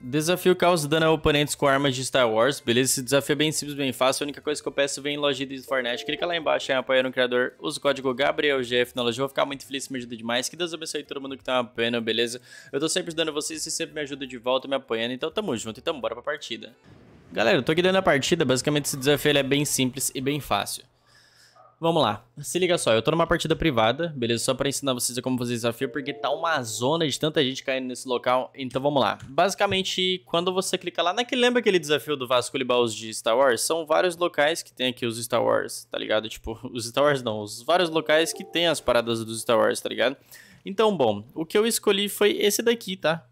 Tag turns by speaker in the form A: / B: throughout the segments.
A: Desafio causa dano a oponentes com armas de Star Wars. Beleza, esse desafio é bem simples, bem fácil. A única coisa que eu peço vem em loja de Fortnite. Clica lá embaixo em apoiar um criador. Usa o código GabrielGF na loja. Eu vou ficar muito feliz, me ajuda demais. Que Deus abençoe todo mundo que tá uma pena, beleza? Eu tô sempre ajudando vocês, e sempre me ajuda de volta, me apoiando. Então tamo junto, então bora pra partida. Galera, eu tô aqui dando a partida. Basicamente esse desafio é bem simples e bem fácil. Vamos lá, se liga só, eu tô numa partida privada, beleza? Só pra ensinar vocês a como fazer desafio, porque tá uma zona de tanta gente caindo nesse local, então vamos lá. Basicamente, quando você clica lá, naquele, é lembra aquele desafio do Vasco Libaus de Star Wars? São vários locais que tem aqui os Star Wars, tá ligado? Tipo, os Star Wars não, os vários locais que tem as paradas dos Star Wars, tá ligado? Então, bom, o que eu escolhi foi esse daqui, tá?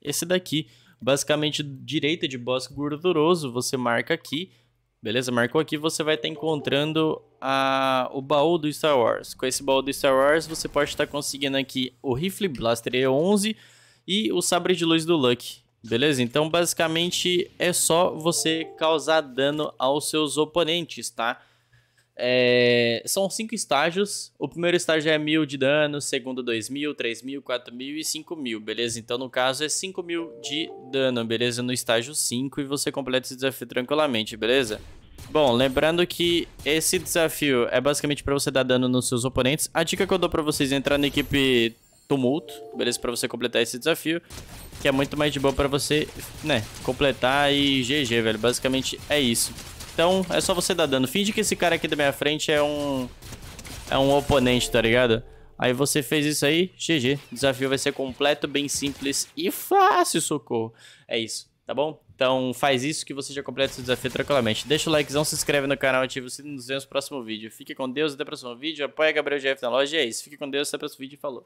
A: Esse daqui, basicamente direita de boss gorduroso, você marca aqui, Beleza? Marcou aqui, você vai estar encontrando a, o baú do Star Wars. Com esse baú do Star Wars, você pode estar conseguindo aqui o rifle Blaster E11 e o sabre de luz do Luck. Beleza? Então, basicamente, é só você causar dano aos seus oponentes, tá? É, são cinco estágios. O primeiro estágio é mil de dano, segundo dois mil, três mil, quatro mil e cinco mil, beleza? Então, no caso, é cinco mil de dano, beleza? No estágio 5 e você completa esse desafio tranquilamente, beleza? Bom, lembrando que esse desafio é basicamente para você dar dano nos seus oponentes. A dica que eu dou para vocês é entrar na equipe Tumulto, beleza? Para você completar esse desafio, que é muito mais de boa para você, né, completar e GG, velho. Basicamente é isso. Então é só você dar dano. Finge que esse cara aqui da minha frente é um... É um oponente, tá ligado? Aí você fez isso aí, GG. O desafio vai ser completo, bem simples e fácil, socorro. É isso, tá bom? Então faz isso que você já completa esse desafio tranquilamente. Deixa o likezão, se inscreve no canal, ativa o sininho. nos vemos no próximo vídeo. Fique com Deus, até o próximo vídeo. Apoia Gabriel GF na loja e é isso. Fique com Deus, até o próximo vídeo e falou.